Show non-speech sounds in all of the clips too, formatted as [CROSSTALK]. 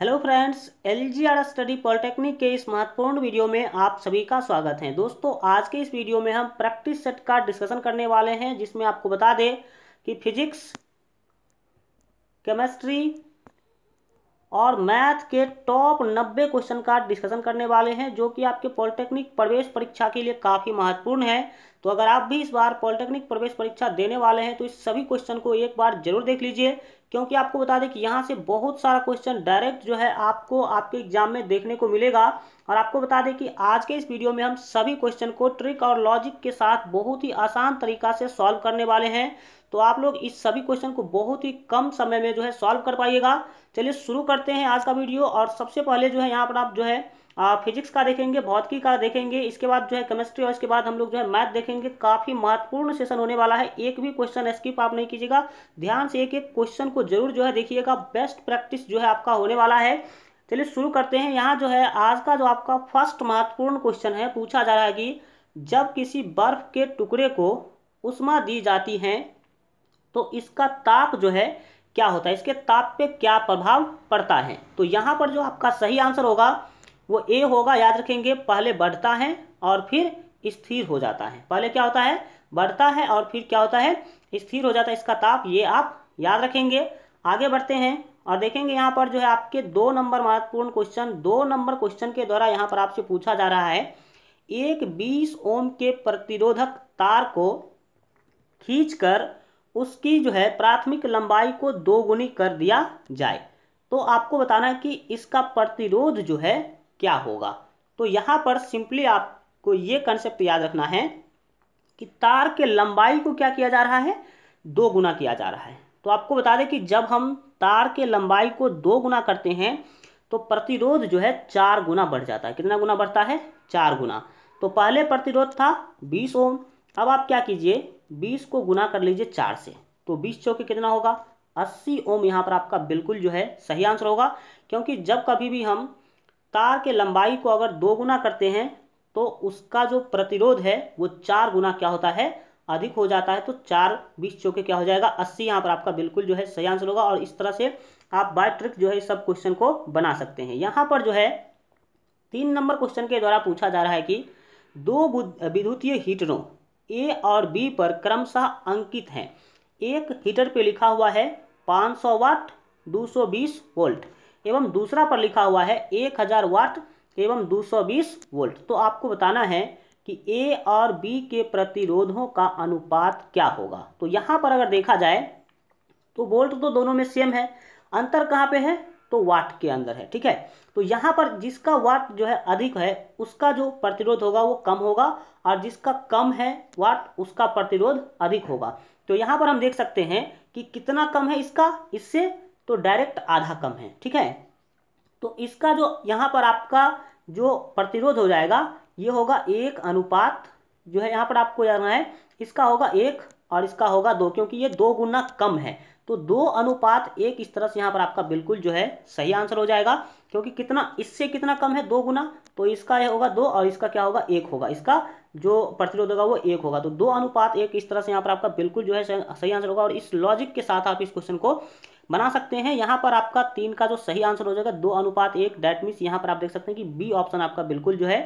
hello friends L G R study polytechnic के इस महत्वपूर्ण वीडियो में आप सभी का स्वागत है दोस्तों आज के इस वीडियो में हम प्रैक्टिस सेट का डिस्कशन करने वाले हैं जिसमें आपको बता दें कि फिजिक्स केमिस्ट्री और मैथ के टॉप 90 क्वेश्चन का डिस्कशन करने वाले हैं जो कि आपके पॉलिटेक्निक प्रवेश परीक्षा के लिए काफ़ी महत्वपूर्ण है तो अगर आप भी इस बार पॉलिटेक्निक प्रवेश परीक्षा देने वाले हैं तो इस सभी क्वेश्चन को एक बार जरूर देख लीजिए क्योंकि आपको बता दें कि यहाँ से बहुत सारा क्वेश्चन डायरेक्ट जो है आपको आपके एग्जाम में देखने को मिलेगा और आपको बता दें कि आज के इस वीडियो में हम सभी क्वेश्चन को ट्रिक और लॉजिक के साथ बहुत ही आसान तरीका से सॉल्व करने वाले हैं तो आप लोग इस सभी क्वेश्चन को बहुत ही कम समय में जो है सॉल्व कर पाइएगा चलिए शुरू करते हैं आज का वीडियो और सबसे पहले जो है यहाँ पर आप जो है फिजिक्स का देखेंगे भौतिकी का देखेंगे इसके बाद जो है केमिस्ट्री और इसके बाद हम लोग जो है मैथ देखेंगे काफ़ी महत्वपूर्ण सेशन होने वाला है एक भी क्वेश्चन स्किप आप नहीं कीजिएगा ध्यान से एक एक क्वेश्चन को जरूर जो है देखिएगा बेस्ट प्रैक्टिस जो है आपका होने वाला है चलिए शुरू करते हैं यहाँ जो है आज का जो आपका फर्स्ट महत्वपूर्ण क्वेश्चन है पूछा जा रहा है कि जब किसी बर्फ के टुकड़े को उष्मा दी जाती है तो इसका ताप जो है क्या होता है इसके ताप पे क्या प्रभाव पड़ता है तो यहाँ पर जो आपका सही आंसर होगा वो ए होगा याद रखेंगे पहले बढ़ता है और फिर स्थिर हो जाता है पहले क्या होता है बढ़ता है और फिर क्या होता है स्थिर हो जाता है इसका ताप ये आप याद रखेंगे आगे बढ़ते हैं और देखेंगे यहाँ पर जो है आपके दो नंबर महत्वपूर्ण क्वेश्चन दो नंबर क्वेश्चन के द्वारा यहाँ पर आपसे पूछा जा रहा है एक 20 ओम के प्रतिरोधक तार को खींचकर उसकी जो है प्राथमिक लंबाई को दोगुनी कर दिया जाए तो आपको बताना है कि इसका प्रतिरोध जो है क्या होगा तो यहाँ पर सिंपली आपको ये कंसेप्ट याद रखना है कि तार के लंबाई को क्या किया जा रहा है दो गुना किया जा रहा है तो आपको बता दें कि जब हम तार के लंबाई को दो गुना करते हैं तो प्रतिरोध जो है चार गुना बढ़ जाता है कितना गुना बढ़ता है चार गुना तो पहले प्रतिरोध था बीस ओम अब आप क्या कीजिए बीस को गुना कर लीजिए चार से तो बीस चौके कितना होगा अस्सी ओम यहाँ पर आपका बिल्कुल जो है सही आंसर होगा क्योंकि जब कभी भी हम तार के लंबाई को अगर दो गुना करते हैं तो उसका जो प्रतिरोध है वो चार गुना क्या होता है अधिक हो जाता है तो चार बीस चौके क्या हो जाएगा अस्सी यहाँ पर आपका बिल्कुल जो है सही आंसर होगा और इस तरह से आप बाय ट्रिक जो है सब क्वेश्चन को बना सकते हैं यहाँ पर जो है तीन नंबर क्वेश्चन के द्वारा पूछा जा रहा है कि दो विद्युतीय हीटरों ए और बी पर क्रमशः अंकित हैं एक हीटर पे लिखा हुआ है 500 वाट 220 वोल्ट एवं दूसरा पर लिखा हुआ है एक हज़ार वाट एवं 220 वोल्ट तो आपको बताना है कि ए और बी के प्रतिरोधों का अनुपात क्या होगा तो यहाँ पर अगर देखा जाए तो वोल्ट तो दोनों में सेम है अंतर कहाँ पे है तो वाट के अंदर है ठीक है तो यहाँ पर जिसका वाट जो है अधिक है उसका जो प्रतिरोध होगा वो कम होगा और जिसका कम है वाट उसका प्रतिरोध अधिक होगा तो यहाँ पर हम देख सकते हैं कि कितना कम है इसका इससे तो डायरेक्ट आधा कम है ठीक है तो इसका जो यहाँ पर आपका जो प्रतिरोध हो जाएगा ये होगा एक अनुपात जो है यहाँ पर आपको जाना है इसका होगा एक और इसका होगा दो क्योंकि ये दो गुना कम है तो दो अनुपात एक इस तरह से यहाँ पर आपका बिल्कुल जो है सही आंसर हो जाएगा क्योंकि कितना इससे कितना कम है दो गुना तो इसका यह होगा दो और इसका क्या होगा एक होगा इसका जो प्रतिरोध होगा वो एक होगा तो दो अनुपात एक इस तरह से यहाँ पर आपका बिल्कुल जो है सही आंसर होगा और इस लॉजिक के साथ आप इस क्वेश्चन को बना सकते हैं यहाँ पर आपका तीन का जो सही आंसर हो जाएगा दो अनुपात एक डैट मीन्स यहाँ पर आप देख सकते हैं कि बी ऑप्शन आपका बिल्कुल जो है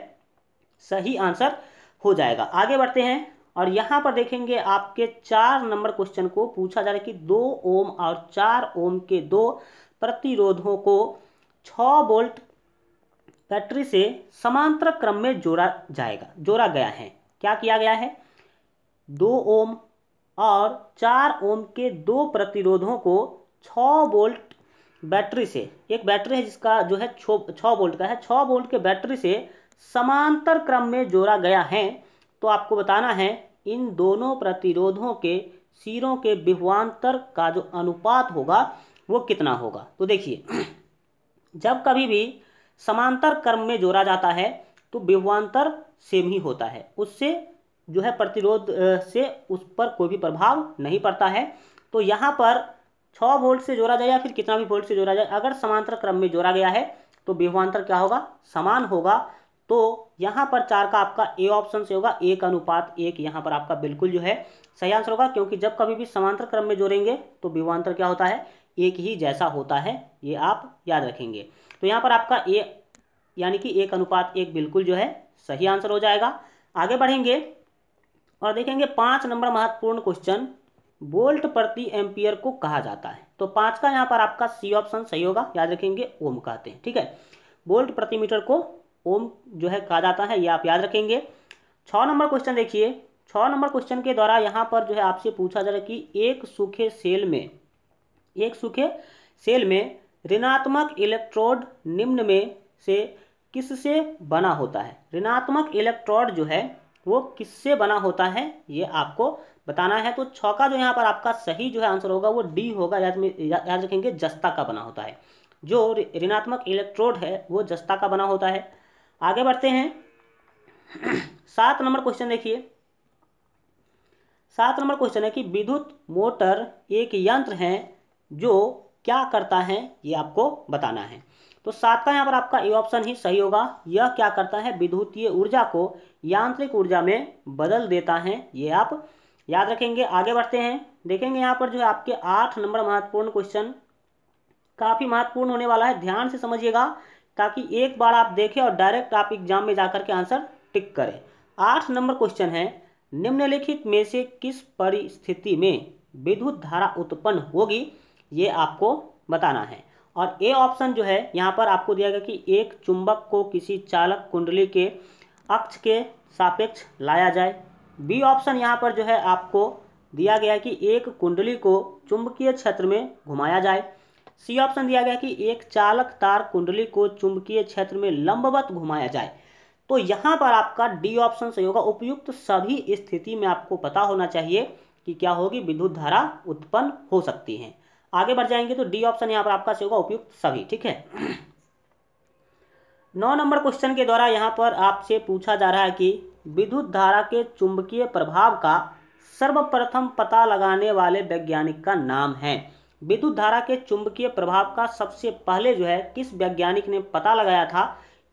सही आंसर हो जाएगा आगे बढ़ते हैं और यहाँ पर देखेंगे आपके चार नंबर क्वेश्चन को पूछा जा रहा है कि दो ओम और चार ओम के दो प्रतिरोधों को छ बोल्ट बैटरी से समांतर क्रम में जोड़ा जाएगा जोड़ा गया है क्या किया गया है दो ओम और चार ओम के दो प्रतिरोधों को छः वोल्ट बैटरी से एक बैटरी है जिसका जो है छः वोल्ट का है छः वोल्ट के बैटरी से समांतर क्रम में जोड़ा गया है तो आपको बताना है इन दोनों प्रतिरोधों के सिरों के विभवान्तर का जो अनुपात होगा वो कितना होगा तो देखिए जब कभी भी समांतर क्रम में जोड़ा जाता है तो विभवान्तर सेम ही होता है उससे जो है प्रतिरोध से उस पर कोई भी प्रभाव नहीं पड़ता है तो यहाँ पर छः वोल्ट से जोड़ा जाए या फिर कितना भी वोल्ट से जोड़ा जाए अगर समांतर क्रम में जोड़ा गया है तो विभवान्तर क्या होगा समान होगा तो यहाँ पर चार का आपका ए ऑप्शन से होगा एक अनुपात एक यहाँ पर आपका बिल्कुल जो है सही आंसर होगा क्योंकि जब कभी भी समांतर क्रम में जोड़ेंगे तो विभवान्तर क्या होता है एक ही जैसा होता है ये आप याद रखेंगे तो यहाँ पर आपका ए यानी कि एक अनुपात एक बिल्कुल जो है सही आंसर हो जाएगा आगे बढ़ेंगे और देखेंगे पाँच नंबर महत्वपूर्ण क्वेश्चन वोल्ट प्रति एम्पियर को कहा जाता है तो पांच का यहाँ पर आपका सी ऑप्शन सही होगा याद रखेंगे ओम कहते हैं ठीक है वोल्ट प्रति मीटर को ओम जो है कहा जाता है ये आप याद रखेंगे छः नंबर क्वेश्चन देखिए छः नंबर क्वेश्चन के द्वारा यहाँ पर जो है आपसे पूछा जा रहा है कि एक सूखे सेल में एक सूखे सेल में ऋणात्मक इलेक्ट्रोड निम्न में से किससे बना होता है ऋणात्मक इलेक्ट्रोड जो है वो किससे बना होता है ये आपको बताना है तो छौका जो यहाँ पर आपका सही जो है आंसर होगा वो डी होगा याद में याद रखेंगे जस्ता का बना होता है जो ऋणात्मक इलेक्ट्रोड है वो जस्ता का बना होता है आगे बढ़ते हैं [CLEARS THROAT] सात नंबर क्वेश्चन देखिए सात नंबर क्वेश्चन है कि विद्युत मोटर एक यंत्र है जो क्या करता है ये आपको बताना है तो सात का यहाँ पर आपका ए ऑप्शन ही सही होगा यह क्या करता है विद्युतीय ऊर्जा को यांत्रिक ऊर्जा में बदल देता है ये आप याद रखेंगे आगे बढ़ते हैं देखेंगे यहाँ पर जो है आपके आठ नंबर महत्वपूर्ण क्वेश्चन काफ़ी महत्वपूर्ण होने वाला है ध्यान से समझिएगा ताकि एक बार आप देखें और डायरेक्ट आप एग्जाम में जाकर के आंसर टिक करें आठ नंबर क्वेश्चन है निम्नलिखित में से किस परिस्थिति में विद्युत धारा उत्पन्न होगी ये आपको बताना है और ए ऑप्शन जो है यहाँ पर आपको दिया गया कि एक चुंबक को किसी चालक कुंडली के अक्ष के सापेक्ष लाया जाए बी ऑप्शन यहाँ पर जो है आपको दिया गया कि एक कुंडली को चुंबकीय क्षेत्र में घुमाया जाए सी ऑप्शन दिया गया कि एक चालक तार कुंडली को चुंबकीय क्षेत्र में लंबवत घुमाया जाए तो यहाँ पर आपका डी ऑप्शन सही होगा उपयुक्त सभी स्थिति में आपको पता होना चाहिए कि क्या होगी विद्युत धारा उत्पन्न हो सकती है आगे बढ़ जाएंगे तो डी ऑप्शन यहाँ पर आपका सही होगा उपयुक्त सभी ठीक है नौ नंबर क्वेश्चन के द्वारा यहाँ पर आपसे पूछा जा रहा है कि विद्युत धारा के चुंबकीय प्रभाव का सर्वप्रथम पता लगाने वाले वैज्ञानिक का नाम है विद्युत धारा के चुंबकीय प्रभाव का सबसे पहले जो है किस वैज्ञानिक ने पता लगाया था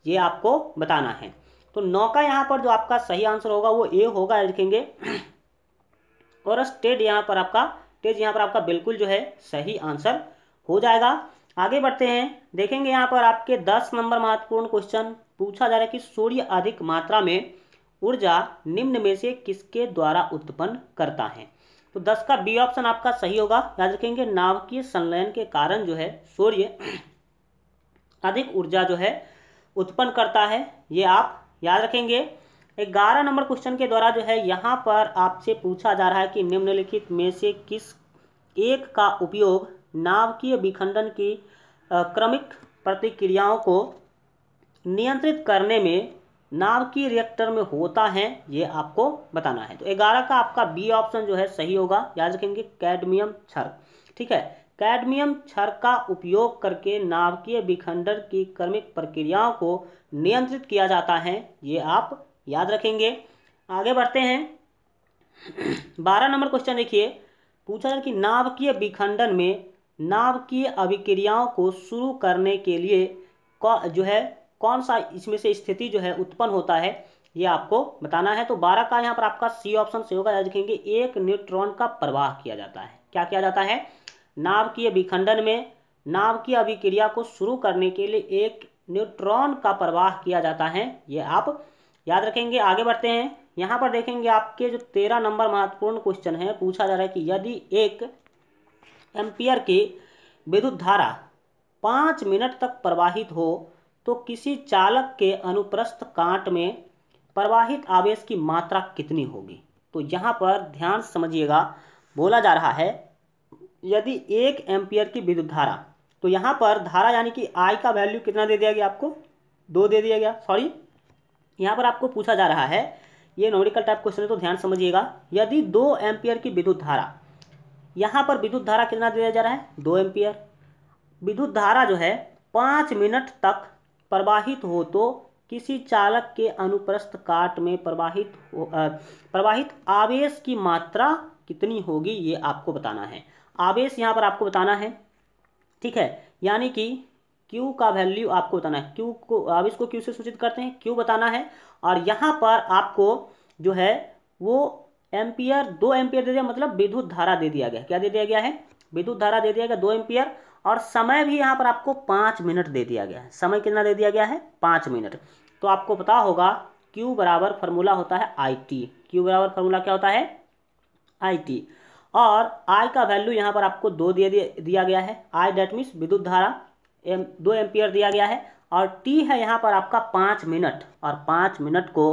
ये आपको बताना है तो नौ का यहाँ पर जो आपका सही आंसर होगा वो ए होगा लिखेंगे [CLEARS THROAT] और स्टेट यहाँ पर आपका तेज यहाँ पर आपका बिल्कुल जो है सही आंसर हो जाएगा आगे बढ़ते हैं देखेंगे यहाँ पर आपके दस नंबर महत्वपूर्ण क्वेश्चन पूछा जा रहा है कि सूर्य अधिक मात्रा में ऊर्जा निम्न में से किसके द्वारा उत्पन्न करता है तो दस का बी ऑप्शन आपका सही होगा याद रखेंगे नाभिकीय संलयन के कारण जो है सूर्य [CLEARS THROAT] अधिक ऊर्जा जो है उत्पन्न करता है ये आप याद रखेंगे ग्यारह नंबर क्वेश्चन के द्वारा जो है यहाँ पर आपसे पूछा जा रहा है कि निम्नलिखित में से किस एक का उपयोग की विखंडन की क्रमिक प्रतिक्रियाओं को नियंत्रित करने में की रिएक्टर में होता है ये आपको बताना है तो ग्यारह का आपका बी ऑप्शन जो है सही होगा याद रखेंगे कैडमियम छर ठीक है कैडमियम छर का उपयोग करके नावकीय विखंडन की कर्मिक प्रक्रियाओं को नियंत्रित किया जाता है ये आप याद रखेंगे आगे बढ़ते हैं बारह नंबर क्वेश्चन देखिए पूछा जाए कि नावकीय विखंडन में नावकीय अभिक्रियाओं को शुरू करने के लिए जो है कौन सा इसमें से स्थिति जो है उत्पन्न होता है ये आपको बताना है तो बारह का यहाँ पर आपका सी ऑप्शन सही होगा देखेंगे एक न्यूट्रॉन का प्रवाह किया जाता है क्या किया जाता है नाव की अभिखंडन में नाव की अभिक्रिया को शुरू करने के लिए एक न्यूट्रॉन का प्रवाह किया जाता है ये आप याद रखेंगे आगे बढ़ते हैं यहाँ पर देखेंगे आपके जो तेरह नंबर महत्वपूर्ण क्वेश्चन है पूछा जा रहा है कि यदि एक एम्पियर की विद्युत धारा पाँच मिनट तक प्रवाहित हो तो किसी चालक के अनुप्रस्थ कांट में प्रवाहित आवेश की मात्रा कितनी होगी तो यहाँ पर ध्यान समझिएगा बोला जा रहा है यदि एक एम्पियर की विद्युत धारा तो यहाँ पर धारा यानी कि आई का वैल्यू कितना दे दिया गया आपको दो दे दिया गया सॉरी यहाँ पर आपको पूछा जा रहा है ये नोडिकल टाइप क्वेश्चन है तो ध्यान समझिएगा यदि दो एम्पियर की विद्युत धारा यहाँ पर विद्युत धारा कितना दिया जा रहा है दो एम्पियर विद्युत धारा जो है पाँच मिनट तक प्रवाहित हो तो किसी चालक के अनुप्रस्थ काट में प्रवाहित प्रवाहित आवेश की मात्रा कितनी होगी ये आपको बताना है आवेश यहाँ पर आपको बताना है ठीक है यानी कि Q का वैल्यू आपको बताना है Q को आवेश को Q से सूचित करते हैं Q बताना है और यहाँ पर आपको जो है वो एम्पियर दो एम्पियर दे दिया मतलब विद्युत धारा दे दिया गया क्या दे दिया गया है विद्युत धारा दे दिया गया दो एम्पियर और समय भी यहाँ पर आपको पाँच मिनट दे दिया गया है समय कितना दे दिया गया है पाँच मिनट तो आपको पता होगा क्यू बराबर फार्मूला होता है आई टी क्यू बराबर फार्मूला क्या होता है आई टी और आई का वैल्यू यहाँ पर आपको दो दिया दिया गया है आई डेट मीन्स विद्युत धारा एम दो एम्पियर दिया गया है और टी है यहाँ पर आपका पाँच मिनट और पाँच मिनट को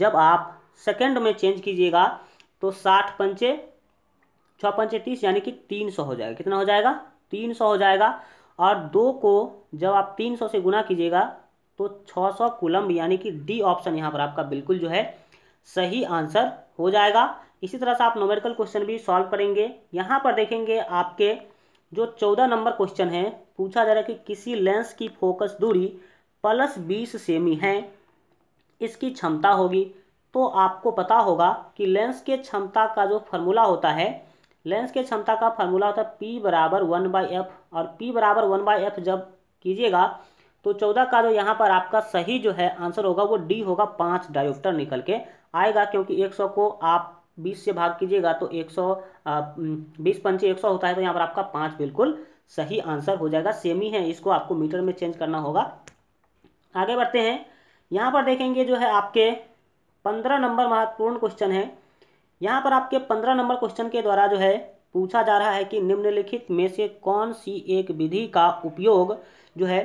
जब आप सेकेंड में चेंज कीजिएगा तो साठ पंचे छः पंचे तीस यानी कि तीन सौ हो जाएगा कितना हो जाएगा तीन सौ हो जाएगा और दो को जब आप तीन सौ से गुना कीजिएगा तो छः सौ कुलम्ब यानी कि डी ऑप्शन यहाँ पर आपका बिल्कुल जो है सही आंसर हो जाएगा इसी तरह से आप नोमेरिकल क्वेश्चन भी सॉल्व करेंगे यहाँ पर देखेंगे आपके जो चौदह नंबर क्वेश्चन है पूछा जा रहा है कि किसी लेंस की फोकस दूरी प्लस बीस सेमी है इसकी क्षमता होगी तो आपको पता होगा कि लेंस के क्षमता का जो फॉर्मूला होता है लेंस के क्षमता का फार्मूला होता है पी बराबर वन बाई एफ और पी बराबर वन बाई एफ जब कीजिएगा तो चौदह का जो यहाँ पर आपका सही जो है आंसर होगा वो डी होगा पाँच डायोप्टर निकल के आएगा क्योंकि एक सौ को आप बीस से भाग कीजिएगा तो एक सौ बीस पंचे एक सौ होता है तो यहाँ पर आपका पाँच बिल्कुल सही आंसर हो जाएगा सेमी है इसको आपको मीटर में चेंज करना होगा आगे बढ़ते हैं यहाँ पर देखेंगे जो है आपके पंद्रह नंबर महत्वपूर्ण क्वेश्चन है यहाँ पर आपके पंद्रह नंबर क्वेश्चन के द्वारा जो है पूछा जा रहा है कि निम्नलिखित में से कौन सी एक विधि का उपयोग जो है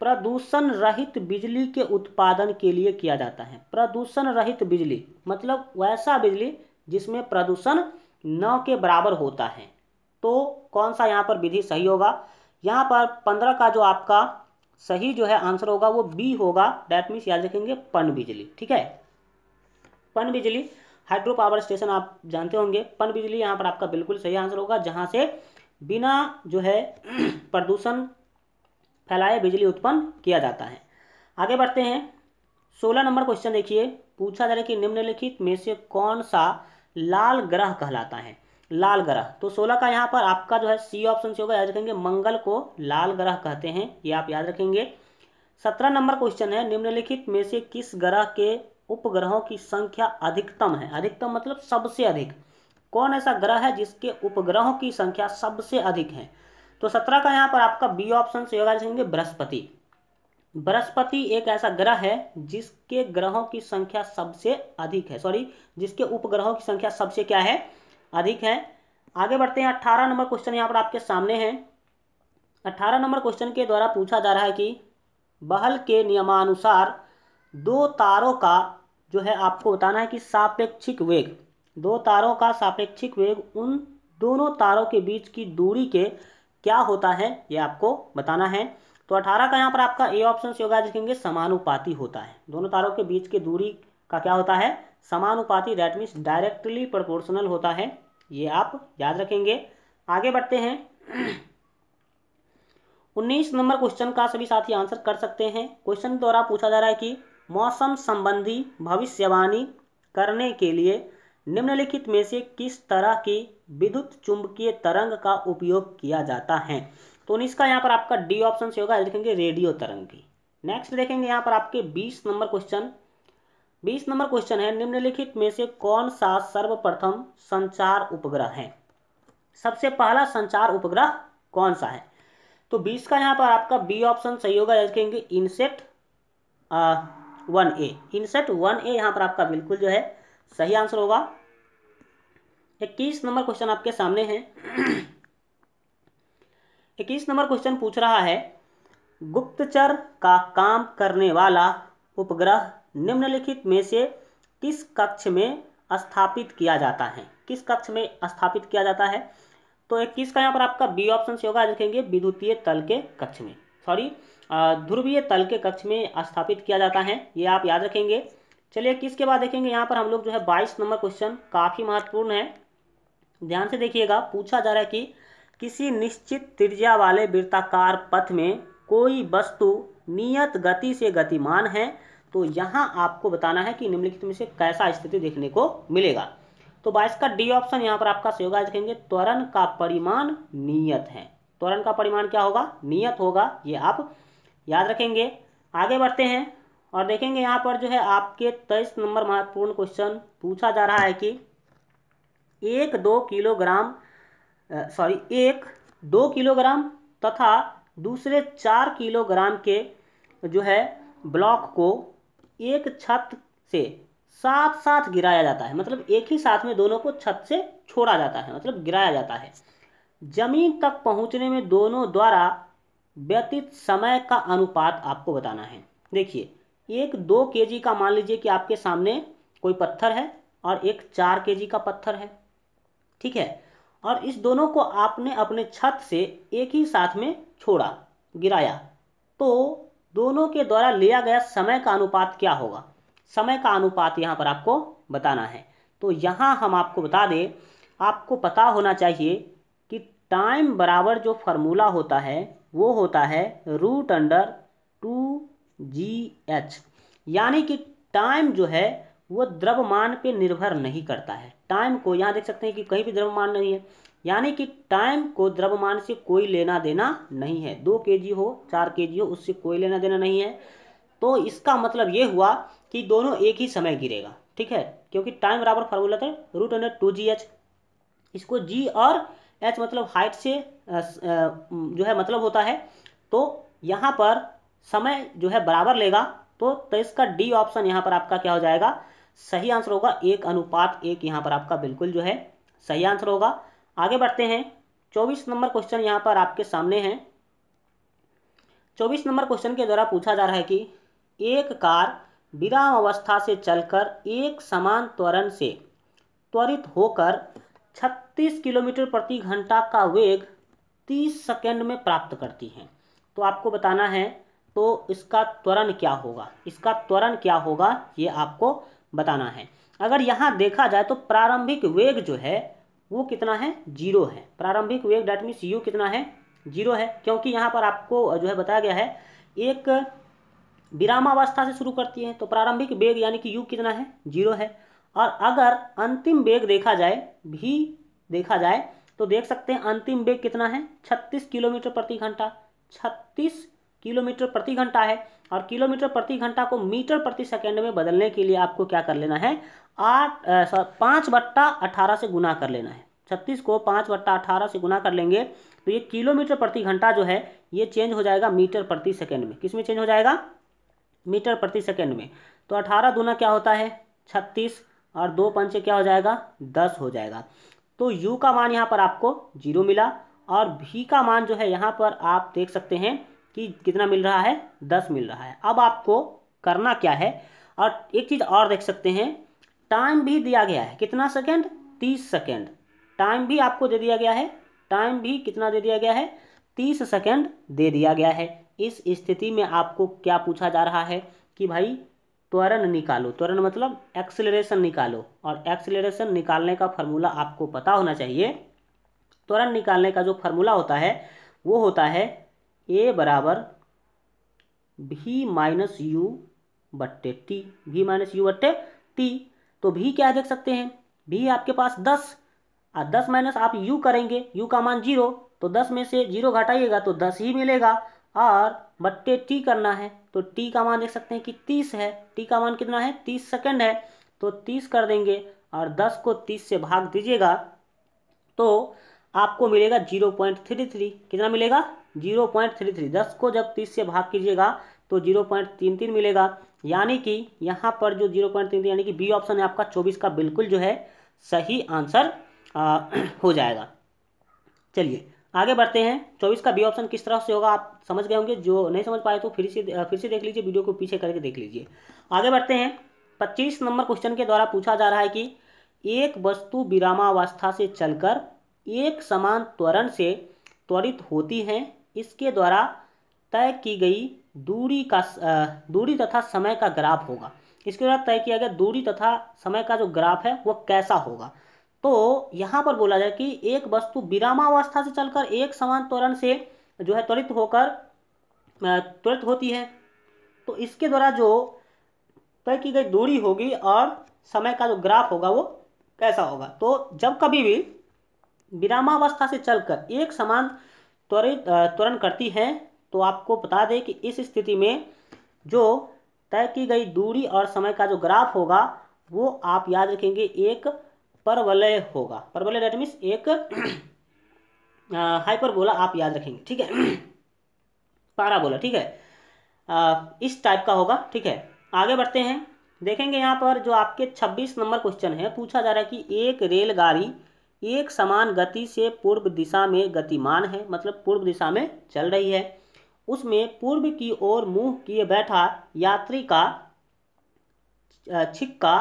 प्रदूषण रहित बिजली के उत्पादन के लिए किया जाता है प्रदूषण रहित बिजली मतलब वैसा बिजली जिसमें प्रदूषण न के बराबर होता है तो कौन सा यहाँ पर विधि सही होगा यहाँ पर पंद्रह का जो आपका सही जो है आंसर होगा वो बी होगा डैट मीन्स याद रखेंगे पन बिजली ठीक है पन बिजली हाइड्रो पावर स्टेशन आप जानते होंगे पन बिजली यहाँ पर आपका बिल्कुल सही आंसर होगा जहाँ से बिना जो है [CLEARS THROAT] प्रदूषण फैलाए बिजली उत्पन्न किया जाता है आगे बढ़ते हैं सोलह नंबर क्वेश्चन देखिए पूछा जा रहा है कि निम्नलिखित में से कौन सा लाल ग्रह कहलाता है लाल ग्रह तो सोलह का यहाँ पर आपका जो है सी ऑप्शन से होगा याद रखेंगे मंगल को लाल ग्रह कहते हैं ये आप याद रखेंगे सत्रह नंबर क्वेश्चन है निम्नलिखित में से किस ग्रह के उपग्रहों की संख्या अधिकतम है अधिकतम मतलब सबसे अधिक कौन ऐसा ग्रह है जिसके उपग्रहों की संख्या सबसे अधिक है तो सत्रह का यहाँ पर आपका बी ऑप्शन से होगा लिखेंगे बृहस्पति बृहस्पति एक ऐसा ग्रह है जिसके ग्रहों की संख्या सबसे अधिक है सॉरी जिसके उपग्रहों की संख्या सबसे क्या है अधिक है आगे बढ़ते हैं अट्ठारह नंबर क्वेश्चन यहाँ पर आपके सामने है अट्ठारह नंबर क्वेश्चन के द्वारा पूछा जा रहा है कि बहल के नियमानुसार दो तारों का जो है आपको बताना है कि सापेक्षिक वेग दो तारों का सापेक्षिक वेग उन दोनों तारों के बीच की दूरी के क्या होता है ये आपको बताना है तो अठारह का यहाँ पर आपका ए ऑप्शन से होगा जिसके समानुपाती होता है दोनों तारों के बीच की दूरी का क्या होता है समानुपाती दैट मीन्स डायरेक्टली प्रोपोर्शनल होता है ये आप याद रखेंगे आगे बढ़ते हैं उन्नीस नंबर क्वेश्चन का सभी साथी आंसर कर सकते हैं क्वेश्चन द्वारा पूछा जा रहा है कि मौसम संबंधी भविष्यवाणी करने के लिए निम्नलिखित में से किस तरह की विद्युत चुंबकीय तरंग का उपयोग किया जाता है तो इसका यहाँ पर आपका डी ऑप्शन से होगा देखेंगे रेडियो तरंग की नेक्स्ट देखेंगे यहाँ पर आपके बीस नंबर क्वेश्चन बीस नंबर क्वेश्चन है निम्नलिखित में से कौन सा सर्वप्रथम संचार उपग्रह है सबसे पहला संचार उपग्रह कौन सा है तो बीस का यहाँ पर आपका बी ऑप्शन सही होगा देखेंगे inset one A inset one A यहाँ पर आपका बिल्कुल जो है सही आंसर होगा इक्कीस नंबर क्वेश्चन आपके सामने है इक्कीस नंबर क्वेश्चन पूछ रहा है गुप्तचर का काम करने वाला उपग्रह निम्नलिखित में से किस कक्ष में स्थापित किया जाता है किस कक्ष में स्थापित किया जाता है तो इक्कीस का यहाँ पर आपका बी ऑप्शन से होगा लिखेंगे विद्युतीय तल के कक्ष में सॉरी ध्रुवीय तल के कक्ष में स्थापित किया जाता है ये आप याद रखेंगे चलिए किसके बाद देखेंगे यहाँ पर हम लोग जो है बाईस नंबर क्वेश्चन काफ़ी महत्वपूर्ण है ध्यान से देखिएगा पूछा जा रहा है कि किसी निश्चित त्रिज्या वाले वृत्ताकार पथ में कोई वस्तु नियत गति से गतिमान है तो यहाँ आपको बताना है कि निम्नलिखित में से कैसा स्थिति देखने को मिलेगा तो बाईस का डी ऑप्शन यहाँ पर आपका सहयोग रखेंगे त्वरण का परिमाण नियत है त्वरण का परिमाण क्या होगा नियत होगा ये आप याद रखेंगे आगे बढ़ते हैं और देखेंगे यहाँ पर जो है आपके तेईस नंबर महत्वपूर्ण क्वेश्चन पूछा जा रहा है कि एक दो किलोग्राम सॉरी एक दो किलोग्राम तथा दूसरे चार किलोग्राम के जो है ब्लॉक को एक छत से साथ साथ गिराया जाता है मतलब एक ही साथ में दोनों को छत से छोड़ा जाता है मतलब गिराया जाता है जमीन तक पहुंचने में दोनों द्वारा व्यतीत समय का अनुपात आपको बताना है देखिए एक दो के का मान लीजिए कि आपके सामने कोई पत्थर है और एक चार के का पत्थर है ठीक है और इस दोनों को आपने अपने छत से एक ही साथ में छोड़ा गिराया तो दोनों के द्वारा लिया गया समय का अनुपात क्या होगा समय का अनुपात यहाँ पर आपको बताना है तो यहाँ हम आपको बता दें आपको पता होना चाहिए टाइम बराबर जो फार्मूला होता है वो होता है root under two G H यानी कि टाइम जो है वो द्रव्यमान पे निर्भर नहीं करता है टाइम को यहाँ देख सकते हैं कि कहीं भी द्रव्यमान नहीं है यानी कि टाइम को द्रव्यमान से कोई लेना देना नहीं है दो के जी हो चार के जी हो उससे कोई लेना देना नहीं है तो इसका मतलब ये हुआ कि दोनों एक ही समय गिरेगा ठीक है क्योंकि टाइम बराबर फार्मूला था root under two G H इसको जी और एच मतलब हाइट से जो है मतलब होता है तो यहाँ पर समय जो है बराबर लेगा तो, तो इसका डी ऑप्शन यहाँ पर आपका क्या हो जाएगा सही आंसर होगा एक अनुपात एक यहाँ पर आपका बिल्कुल जो है सही आंसर होगा आगे बढ़ते हैं चौबीस नंबर क्वेश्चन यहाँ पर आपके सामने है चौबीस नंबर क्वेश्चन के द्वारा पूछा जा रहा है कि एक कार विराम अवस्था से चलकर एक समान त्वरण से त्वरित होकर 36 किलोमीटर प्रति घंटा का वेग 30 सेकेंड में प्राप्त करती हैं तो आपको बताना है तो इसका त्वरण क्या होगा इसका त्वरण क्या होगा ये आपको बताना है अगर यहाँ देखा जाए तो प्रारंभिक वेग जो है वो कितना है जीरो है प्रारंभिक वेग डैट मीन्स यू कितना है जीरो है क्योंकि यहाँ पर आपको जो है बताया गया है एक विरामावस्था से शुरू करती है तो प्रारंभिक वेग यानी कि यू कितना है जीरो है और अगर अंतिम वेग देखा जाए भी देखा जाए तो देख सकते हैं अंतिम वेग कितना है 36 किलोमीटर प्रति घंटा 36 किलोमीटर प्रति घंटा है और किलोमीटर प्रति घंटा को मीटर प्रति सेकेंड में बदलने के लिए आपको क्या कर लेना है आठ पाँच बट्टा अठारह से गुना कर लेना है छत्तीस को पाँच बट्टा अठारह से गुना कर लेंगे तो ये किलोमीटर प्रति घंटा जो है ये चेंज हो जाएगा मीटर प्रति सेकेंड में किस में चेंज हो जाएगा मीटर प्रति सेकेंड में तो अठारह गुना क्या होता है छत्तीस और दो पंचे क्या हो जाएगा दस हो जाएगा तो u का मान यहाँ पर आपको जीरो मिला और v का मान जो है यहाँ पर आप देख सकते हैं कि कितना मिल रहा है दस मिल रहा है अब आपको करना क्या है और एक चीज़ और देख सकते हैं टाइम भी दिया गया है कितना सेकेंड तीस सेकेंड टाइम भी आपको दे दिया गया है टाइम भी कितना दे दिया गया है तीस सेकेंड दे दिया गया है इस स्थिति में आपको क्या पूछा जा रहा है कि भाई त्वरण निकालो त्वरण मतलब एक्सिलेशन निकालो और एक्सिलेशन निकालने का फार्मूला आपको पता होना चाहिए त्वरण निकालने का जो फार्मूला होता है वो होता है ए बराबर भी माइनस यू बट्टे टी भी माइनस यू बट्टे टी तो भी क्या देख सकते हैं भी आपके पास दस और दस माइनस आप यू करेंगे यू का मान जीरो तो दस में से जीरो घटाइएगा तो दस ही मिलेगा और बट्टे टी करना है तो टी का मान देख सकते हैं कि तीस है टी का मान कितना है तीस सेकेंड है तो तीस कर देंगे और दस को तीस से भाग दीजिएगा तो आपको मिलेगा जीरो पॉइंट थ्री थ्री कितना मिलेगा जीरो पॉइंट थ्री थ्री दस को जब तीस से भाग कीजिएगा तो जीरो पॉइंट तीन तीन मिलेगा यानी कि यहाँ पर जो जीरो पॉइंट तीन तीन यानी कि बी ऑप्शन है आपका चौबीस का बिल्कुल जो है सही आंसर आ, [CLEARS THROAT] हो जाएगा चलिए आगे बढ़ते हैं चौबीस का बी ऑप्शन किस तरह से होगा आप समझ गए होंगे जो नहीं समझ पाए तो फिर से फिर से देख लीजिए वीडियो को पीछे करके देख लीजिए आगे बढ़ते हैं पच्चीस नंबर क्वेश्चन के द्वारा पूछा जा रहा है कि एक वस्तु विरामावस्था से चलकर एक समान त्वरण से त्वरित होती है इसके द्वारा तय की गई दूरी का दूरी तथा समय का ग्राफ होगा इसके द्वारा तय किया गया दूरी तथा समय का जो ग्राफ है वो कैसा होगा तो यहाँ पर बोला जाए कि एक वस्तु विरामावस्था से चलकर एक समान त्वरण से जो है त्वरित होकर त्वरित होती है तो इसके द्वारा जो तय की गई दूरी होगी और समय का जो ग्राफ होगा वो कैसा होगा तो जब कभी भी विरामावस्था से चलकर एक समान त्वरित त्वरण करती है तो आपको बता दें कि इस स्थिति में जो तय की गई दूरी और समय का जो ग्राफ होगा वो आप याद रखेंगे एक परवलय होगा परवलय डेट मीन्स एक हाइपरबोला [CLEARS THROAT] आप याद रखेंगे ठीक है पाराबोला [CLEARS THROAT] ठीक है आ, इस टाइप का होगा ठीक है आगे बढ़ते हैं देखेंगे यहाँ पर जो आपके 26 नंबर क्वेश्चन है पूछा जा रहा है कि एक रेलगाड़ी एक समान गति से पूर्व दिशा में गतिमान है मतलब पूर्व दिशा में चल रही है उसमें पूर्व की ओर मुंह किए बैठा यात्री का छिक्का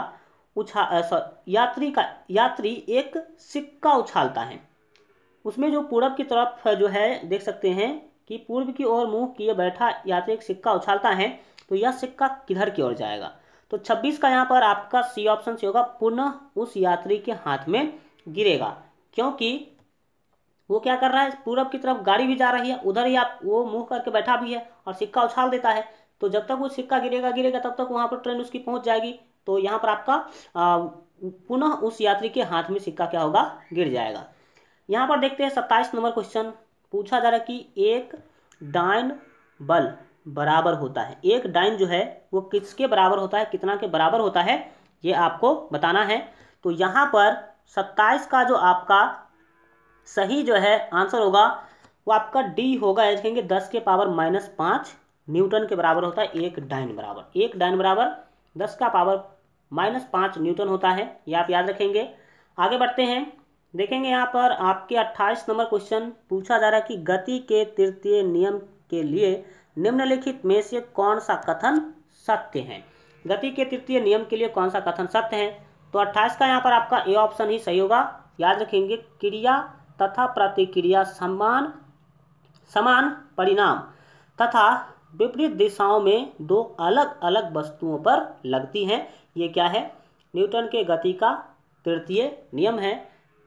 उछा सॉरी यात्री का यात्री एक सिक्का उछालता है उसमें जो पूरब की तरफ जो है देख सकते हैं कि पूर्व की ओर मुंह किए बैठा यात्री एक सिक्का उछालता है तो यह सिक्का किधर की ओर जाएगा तो 26 का यहाँ पर आपका सी ऑप्शन से होगा पुनः उस यात्री के हाथ में गिरेगा क्योंकि वो क्या कर रहा है पूरब की तरफ गाड़ी भी जा रही है उधर ही आप वो मुंह करके बैठा भी है और सिक्का उछाल देता है तो जब तक वो सिक्का गिरेगा गिरेगा तब तक वहाँ पर ट्रेन उसकी पहुँच जाएगी तो यहाँ पर आपका पुनः उस यात्री के हाथ में सिक्का क्या होगा गिर जाएगा यहाँ पर देखते हैं सत्ताईस नंबर क्वेश्चन पूछा जा रहा है कि एक डाइन बल बराबर होता है एक डाइन जो है वो किसके बराबर होता है कितना के बराबर होता है ये आपको बताना है तो यहाँ पर सत्ताईस का जो आपका सही जो है आंसर होगा वो आपका डी होगा याद कहेंगे दस के पावर माइनस पाँच न्यूटन के बराबर होता है एक डाइन बराबर एक डाइन बराबर दस का पावर माइनस पाँच न्यूटन होता है ये आप याद रखेंगे आगे बढ़ते हैं देखेंगे यहाँ पर आपके 28 नंबर क्वेश्चन पूछा जा रहा है कि गति के तृतीय नियम के लिए निम्नलिखित में से कौन सा कथन सत्य है गति के तृतीय नियम के लिए कौन सा कथन सत्य है तो 28 का यहाँ पर आपका ए ऑप्शन ही सही होगा याद रखेंगे क्रिया तथा प्रतिक्रिया समान समान परिणाम तथा विपरीत दिशाओं में दो अलग अलग वस्तुओं पर लगती हैं ये क्या है न्यूटन के गति का तृतीय नियम है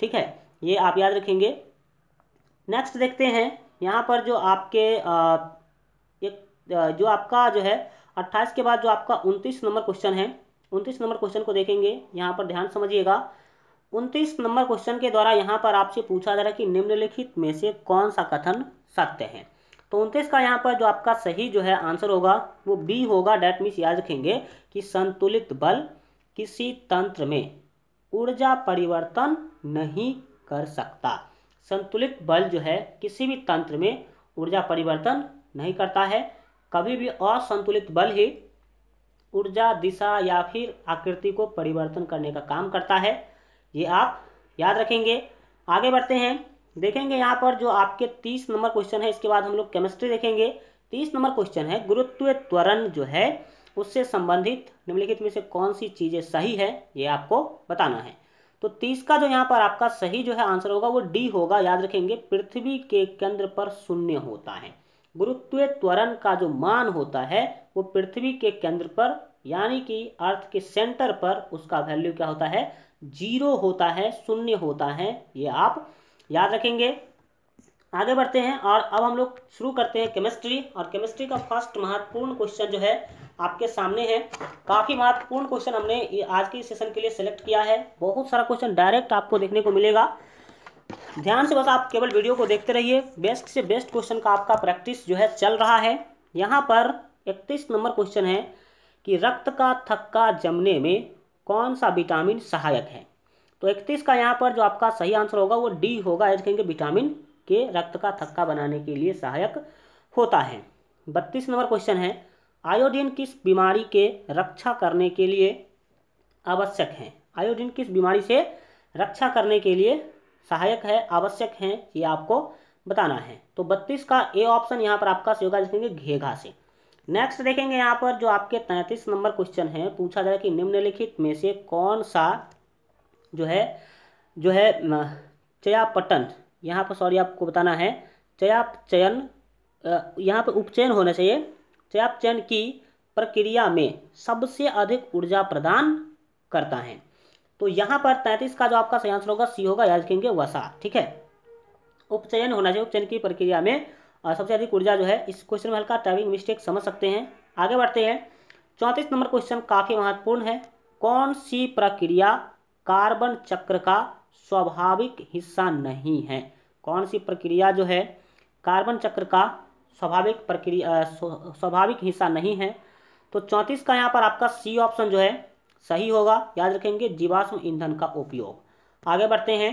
ठीक है ये आप याद रखेंगे नेक्स्ट देखते हैं यहाँ पर जो आपके एक जो आपका जो है अट्ठाईस के बाद जो आपका उनतीस नंबर क्वेश्चन है उनतीस नंबर क्वेश्चन को देखेंगे यहाँ पर ध्यान समझिएगा उनतीस नंबर क्वेश्चन के द्वारा यहाँ पर आपसे पूछा जा रहा है कि निम्नलिखित में से कौन सा कथन सत्य है तो उनतीस का यहाँ पर जो आपका सही जो है आंसर होगा वो बी होगा डैट मीन्स याद रखेंगे कि संतुलित बल किसी तंत्र में ऊर्जा परिवर्तन नहीं कर सकता संतुलित बल जो है किसी भी तंत्र में ऊर्जा परिवर्तन नहीं करता है कभी भी असंतुलित बल ही ऊर्जा दिशा या फिर आकृति को परिवर्तन करने का काम करता है ये आप याद रखेंगे आगे बढ़ते हैं देखेंगे यहाँ पर जो आपके तीस नंबर क्वेश्चन है इसके बाद हम लोग केमिस्ट्री देखेंगे तीस नंबर क्वेश्चन है गुरुत्व त्वरण जो है उससे संबंधित निम्नलिखित में से कौन सी चीज़ें सही है ये आपको बताना है तो तीस का जो यहाँ पर आपका सही जो है आंसर होगा वो डी होगा याद रखेंगे पृथ्वी के केंद्र पर शून्य होता है गुरुत्व त्वरण का जो मान होता है वो पृथ्वी के केंद्र पर यानी कि अर्थ के सेंटर पर उसका वैल्यू क्या होता है जीरो होता है शून्य होता है ये आप याद रखेंगे आगे बढ़ते हैं और अब हम लोग शुरू करते हैं केमिस्ट्री और केमिस्ट्री का फर्स्ट महत्वपूर्ण क्वेश्चन जो है आपके सामने है काफ़ी महत्वपूर्ण क्वेश्चन हमने आज के सेशन के लिए सेलेक्ट किया है बहुत सारा क्वेश्चन डायरेक्ट आपको देखने को मिलेगा ध्यान से बस आप केवल वीडियो को देखते रहिए बेस्ट से बेस्ट क्वेश्चन का आपका प्रैक्टिस जो है चल रहा है यहाँ पर इकतीस नंबर क्वेश्चन है कि रक्त का थक्का जमने में कौन सा विटामिन सहायक है तो इकतीस का यहाँ पर जो आपका सही आंसर होगा वो डी होगा एज कहेंगे विटामिन के रक्त का थक्का बनाने के लिए सहायक होता है बत्तीस नंबर क्वेश्चन है आयोडीन किस बीमारी के रक्षा करने के लिए आवश्यक है आयोडीन किस बीमारी से रक्षा करने के लिए सहायक है आवश्यक है ये आपको बताना है तो बत्तीस का ए ऑप्शन यहाँ पर आपका सही होगा देखेंगे घेघा से नेक्स्ट देखेंगे यहाँ पर जो आपके तैंतीस नंबर क्वेश्चन है पूछा जाए कि निम्नलिखित में से कौन सा जो है जो है चयापटन यहाँ पर सॉरी आपको बताना है चयाप चयन यहाँ पर उपचयन होना चाहिए चयाप चयन की प्रक्रिया में सबसे अधिक ऊर्जा प्रदान करता है तो यहाँ पर तैंतीस का जो आपका सही आंसर होगा सी होगा याद रखेंगे वसा ठीक है उपचयन होना चाहिए उपचयन की प्रक्रिया में सबसे अधिक ऊर्जा जो है इस क्वेश्चन में हल्का टाइपिंग मिस्टेक समझ सकते हैं आगे बढ़ते हैं चौंतीस नंबर क्वेश्चन काफ़ी महत्वपूर्ण है कौन सी प्रक्रिया कार्बन चक्र का स्वाभाविक हिस्सा नहीं है कौन सी प्रक्रिया जो है कार्बन चक्र का स्वाभाविक प्रक्रिया स्वाभाविक हिस्सा नहीं है तो चौंतीस का यहाँ पर आपका सी ऑप्शन जो है सही होगा याद रखेंगे जीवाश्म ईंधन का उपयोग आगे बढ़ते हैं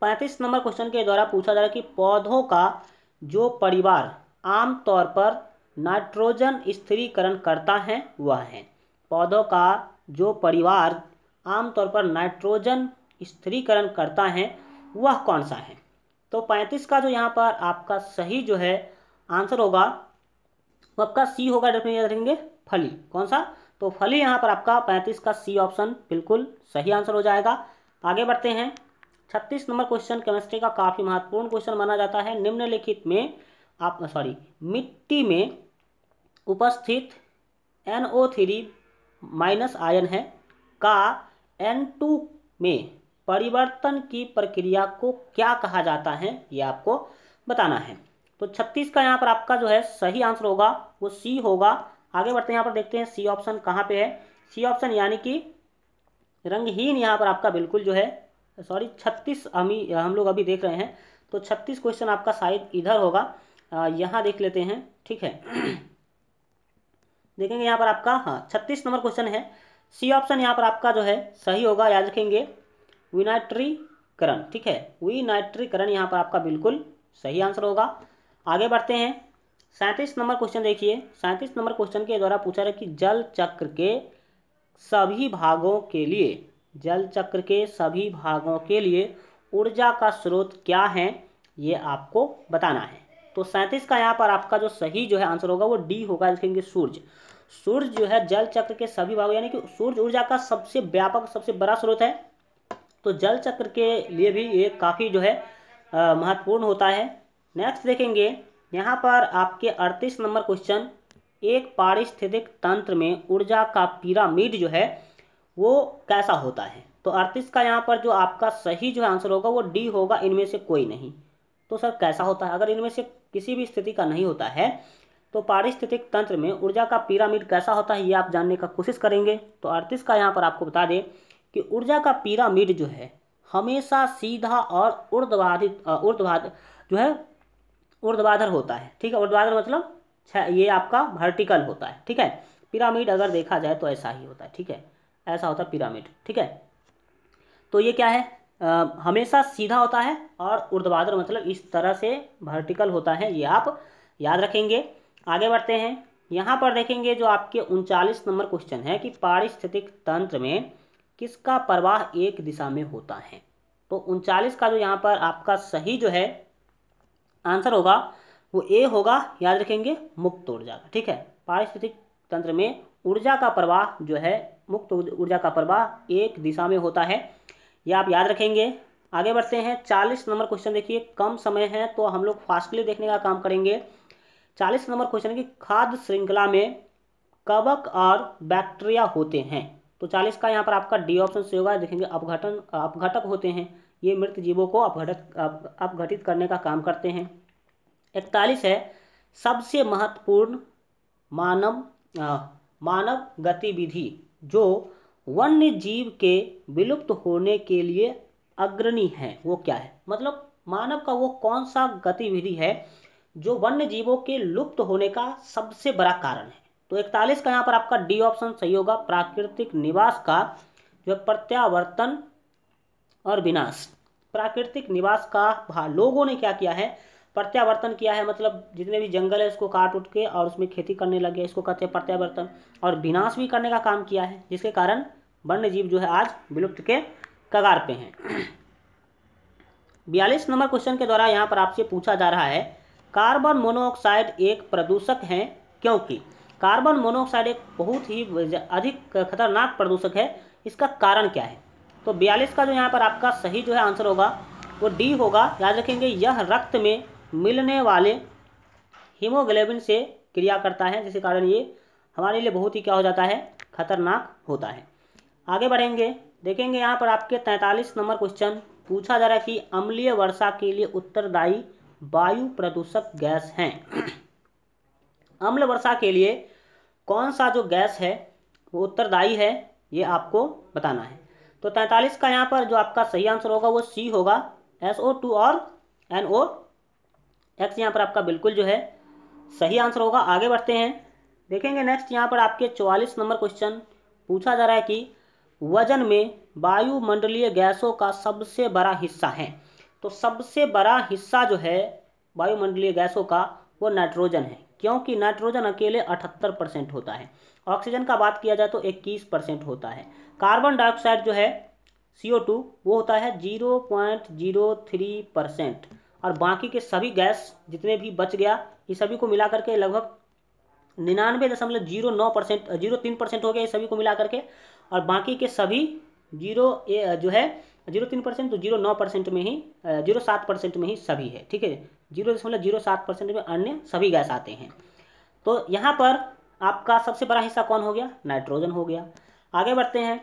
पैंतीस नंबर क्वेश्चन के द्वारा पूछा जा रहा है कि पौधों का जो परिवार आमतौर पर नाइट्रोजन स्थिरीकरण करता है वह है पौधों का जो परिवार आमतौर पर नाइट्रोजन स्थिरीकरण करता है वह कौन सा है तो पैंतीस का जो यहाँ पर आपका सही जो है आंसर होगा वो आपका सी होगा डेफिनेट याद रखेंगे फली कौन सा तो फली यहाँ पर आपका पैंतीस का सी ऑप्शन बिल्कुल सही आंसर हो जाएगा आगे बढ़ते हैं छत्तीस नंबर क्वेश्चन केमिस्ट्री का काफ़ी महत्वपूर्ण क्वेश्चन माना जाता है निम्नलिखित में आप सॉरी मिट्टी में उपस्थित एन थ्री माइनस आयन है का एन टू में परिवर्तन की प्रक्रिया को क्या कहा जाता है ये आपको बताना है तो छत्तीस का यहाँ पर आपका जो है सही आंसर होगा वो सी होगा आगे बढ़ते हैं यहाँ पर देखते हैं सी ऑप्शन कहाँ पे है सी ऑप्शन यानी कि रंगहीन यहाँ पर आपका बिल्कुल जो है सॉरी छत्तीस हम हम लोग अभी देख रहे हैं तो छत्तीस क्वेश्चन आपका शायद इधर होगा यहाँ देख लेते हैं ठीक है [CLEARS THROAT] देखेंगे यहाँ पर आपका हाँ छत्तीस नंबर क्वेश्चन है सी ऑप्शन यहाँ पर आपका जो है सही होगा याद रखेंगे विनाइट्रीकरण ठीक है विनाइट्रीकरण यहाँ पर आपका बिल्कुल सही आंसर होगा आगे बढ़ते हैं सैंतीस नंबर क्वेश्चन देखिए सैंतीस नंबर क्वेश्चन के द्वारा पूछा है कि जल चक्र के सभी भागों के लिए जल चक्र के सभी भागों के लिए ऊर्जा का स्रोत क्या है ये आपको बताना है तो सैंतीस का यहाँ पर आपका जो सही जो है आंसर होगा वो डी होगा लिखेंगे सूर्य सूर्य जो है जल चक्र के सभी भाग यानी कि सूर्य ऊर्जा का सबसे व्यापक सबसे बड़ा स्रोत है तो जल चक्र के लिए भी ये काफ़ी जो है महत्वपूर्ण होता है नेक्स्ट देखेंगे यहाँ पर आपके अड़तीस नंबर क्वेश्चन एक पारिस्थितिक तंत्र में ऊर्जा का पिरामिड जो है वो कैसा होता है तो अड़तीस का यहाँ पर जो आपका सही जो आंसर होगा वो डी होगा इनमें से कोई नहीं तो सर कैसा होता है अगर इनमें से किसी भी स्थिति का नहीं होता है तो पारिस्थितिक तंत्र में ऊर्जा का पिरामिड कैसा होता है ये आप जानने का कोशिश करेंगे तो अड़तीस का यहाँ पर आपको बता दें कि ऊर्जा का पिरामिड जो है हमेशा सीधा और उर्ध्वाधित उर्ध्वाध जो है उर्धवाधर होता है ठीक है ऊर्ध्वाधर मतलब ये आपका वर्टिकल होता है ठीक है पिरामिड अगर देखा जाए तो ऐसा ही होता है ठीक है ऐसा होता है पिरामिड ठीक है तो ये क्या है आ, हमेशा सीधा होता है और ऊर्ध्वाधर मतलब इस तरह से वर्टिकल होता है ये आप याद रखेंगे आगे बढ़ते हैं यहाँ पर देखेंगे जो आपके उनचालीस नंबर क्वेश्चन है कि पारिस्थितिक तंत्र में किसका प्रवाह एक दिशा में होता है तो उनचालीस का जो यहाँ पर आपका सही जो है आंसर होगा वो ए होगा याद रखेंगे मुक्त ऊर्जा का ठीक है पारिस्थितिक तंत्र में ऊर्जा का प्रवाह जो है मुक्त ऊर्जा का प्रवाह एक दिशा में होता है या आप याद रखेंगे आगे बढ़ते हैं चालीस नंबर क्वेश्चन देखिए कम समय है तो हम लोग फास्टली देखने का काम करेंगे चालीस नंबर क्वेश्चन है कि खाद्य श्रृंखला में कवक और बैक्टीरिया होते हैं तो चालीस का यहाँ पर आपका डी ऑप्शन से होगा देखेंगे अपघटन अपघटक होते हैं ये मृत जीवों को अपघटक अपघटित करने का काम करते हैं इकतालीस है सबसे महत्वपूर्ण मानव मानव गतिविधि जो वन्य जीव के विलुप्त होने के लिए अग्रणी है वो क्या है मतलब मानव का वो कौन सा गतिविधि है जो वन्य जीवों के लुप्त होने का सबसे बड़ा कारण है तो इकतालीस का यहाँ पर आपका डी ऑप्शन सही होगा प्राकृतिक निवास का जो प्रत्यावर्तन और विनाश प्राकृतिक निवास का लोगों ने क्या किया है प्रत्यावर्तन किया है मतलब जितने भी जंगल है उसको काट उठ के और उसमें खेती करने लगे इसको कहते हैं प्रत्यावर्तन और विनाश भी करने का काम किया है जिसके कारण वन्य जीव जो है आज विलुप्त के कगार पे हैं बयालीस नंबर क्वेश्चन के द्वारा यहाँ पर आपसे पूछा जा रहा है कार्बन मोनोऑक्साइड एक प्रदूषक है क्योंकि कार्बन मोनोऑक्साइड एक बहुत ही अधिक खतरनाक प्रदूषक है इसका कारण क्या है तो बयालीस का जो यहाँ पर आपका सही जो है आंसर होगा वो डी होगा याद रखेंगे यह रक्त में मिलने वाले हीमोग्लोबिन से क्रिया करता है जिसके कारण ये हमारे लिए बहुत ही क्या हो जाता है खतरनाक होता है आगे बढ़ेंगे देखेंगे यहाँ पर आपके तैंतालीस नंबर क्वेश्चन पूछा जा रहा है कि अम्लीय वर्षा के लिए उत्तरदायी वायु प्रदूषक गैस हैं अम्ल वर्षा के लिए कौन सा जो गैस है वो उत्तरदायी है ये आपको बताना है तो तैंतालीस का यहाँ पर जो आपका सही आंसर होगा वो सी होगा एस ओ टू और एन ओ एक्स यहाँ पर आपका बिल्कुल जो है सही आंसर होगा आगे बढ़ते हैं देखेंगे नेक्स्ट यहाँ पर आपके चौवालीस नंबर क्वेश्चन पूछा जा रहा है कि वजन में वायुमंडलीय गैसों का सबसे बड़ा हिस्सा है तो सबसे बड़ा हिस्सा जो है वायुमंडलीय गैसों का वो नाइट्रोजन है क्योंकि नाइट्रोजन अकेले 78 परसेंट होता है ऑक्सीजन का बात किया जाए तो 21 परसेंट होता है कार्बन डाइऑक्साइड जो है CO2 वो होता है 0.03 परसेंट और बाकी के सभी गैस जितने भी बच गया ये सभी को मिला करके लगभग निन्यानवे दशमलव जीरो नौ परसेंट जीरो तीन परसेंट हो गया ये सभी को मिला करके और बाकी के सभी जीरो जो है जीरो तीन परसेंट तो जीरो नौ परसेंट में ही जीरो सात परसेंट में ही सभी है ठीक है जीरो दशमलव जीरो सात परसेंट में अन्य सभी गैस आते हैं तो यहाँ पर आपका सबसे बड़ा हिस्सा कौन हो गया नाइट्रोजन हो गया आगे बढ़ते हैं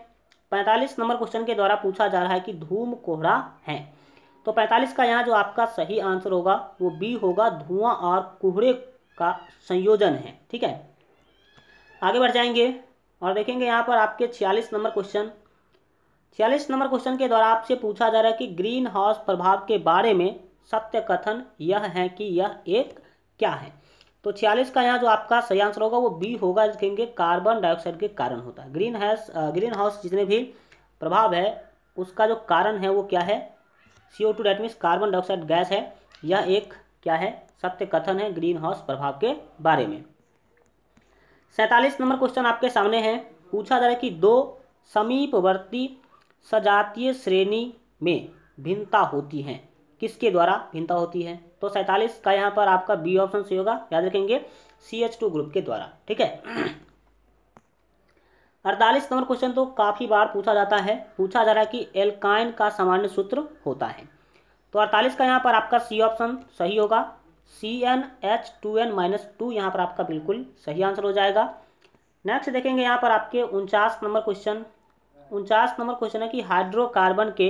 पैंतालीस नंबर क्वेश्चन के द्वारा पूछा जा रहा है कि धूम कोहरा है तो पैंतालीस का यहाँ जो आपका सही आंसर होगा वो बी होगा धुआं और कोहरे का संयोजन है ठीक है आगे बढ़ जाएंगे और देखेंगे यहाँ पर आपके छियालीस नंबर क्वेश्चन छियालीस नंबर क्वेश्चन के द्वारा आपसे पूछा जा रहा है कि ग्रीन हाउस प्रभाव के बारे में सत्य कथन यह है कि यह एक क्या है तो छियालीस का यहाँ जो आपका सही आंसर होगा वो बी होगा देखेंगे कार्बन डाइऑक्साइड के कारण होता है ग्रीन हाउस ग्रीन हाउस जितने भी प्रभाव है उसका जो कारण है वो क्या है C O two that means carbon dioxide gas है यह एक क्या है सत्य कथन है ग्रीन हाउस प्रभाव के बारे में सैंतालीस नंबर क्वेश्चन आपके सामने है पूछा जा रहा है कि दो समीपवर्ती सजातीय श्रेणी में भिन्नता होती है किसके द्वारा भिन्नता होती है तो सैंतालीस का यहाँ पर आपका बी ऑप्शन सही होगा याद रखेंगे सी एच टू ग्रुप के द्वारा ठीक है अड़तालीस नंबर क्वेश्चन तो काफ़ी बार पूछा जाता है पूछा जा रहा है कि एल्काइन का सामान्य सूत्र होता है तो अड़तालीस का यहाँ पर आपका सी ऑप्शन सही होगा C N H two N minus two यहाँ पर आपका बिल्कुल सही आंसर हो जाएगा नेक्स्ट देखेंगे यहाँ पर आपके उनचास नंबर क्वेश्चन उनचास नंबर क्वेश्चन है कि हाइड्रोकार्बन के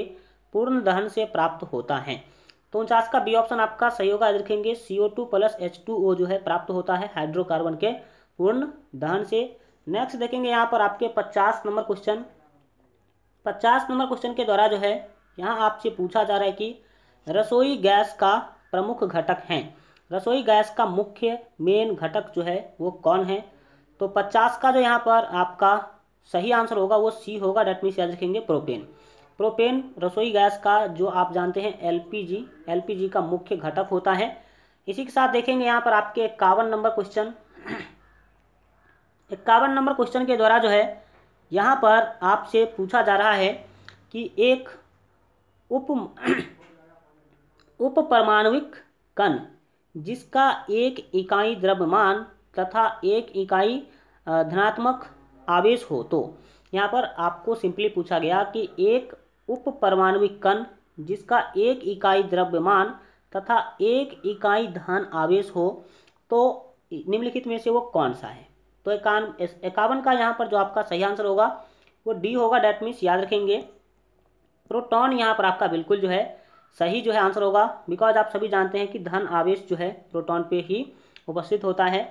पूर्ण दहन से प्राप्त होता है तो उनचास का बी ऑप्शन आपका सही होगा याद रखेंगे two plus H two O जो है प्राप्त होता है हाइड्रोकार्बन के पूर्ण दहन से नेक्स्ट देखेंगे यहाँ पर आपके पचास नंबर क्वेश्चन पचास नंबर क्वेश्चन के द्वारा जो है यहाँ आपसे पूछा जा रहा है कि रसोई गैस का प्रमुख घटक है रसोई गैस का मुख्य मेन घटक जो है वो कौन है तो पचास का जो यहाँ पर आपका सही आंसर होगा वो सी होगा डेट मीन्स याद रखेंगे प्रोपेन प्रोपेन रसोई गैस का जो आप जानते हैं एलपीजी एलपीजी का मुख्य घटक होता है इसी के साथ देखेंगे यहाँ पर आपके इक्यावन नंबर क्वेश्चन इक्यावन नंबर क्वेश्चन के द्वारा जो है यहाँ पर आपसे पूछा जा रहा है कि एक उप उप परमाणुविक कण जिसका एक इकाई द्रव्यमान तथा एक इकाई धनात्मक आवेश हो तो यहाँ पर आपको सिंपली पूछा गया कि एक उप परमाणुविक कण जिसका एक इकाई द्रव्यमान तथा एक इकाई धन आवेश हो तो निम्नलिखित में से वो कौन सा है तो एकान इक्यावन का यहाँ पर जो आपका सही आंसर होगा वो डी होगा डैट मीन्स याद रखेंगे प्रोटॉन यहाँ पर आपका बिल्कुल जो है सही जो है आंसर होगा बिकॉज आप सभी जानते हैं कि धन आवेश जो है प्रोटॉन पे ही उपस्थित होता है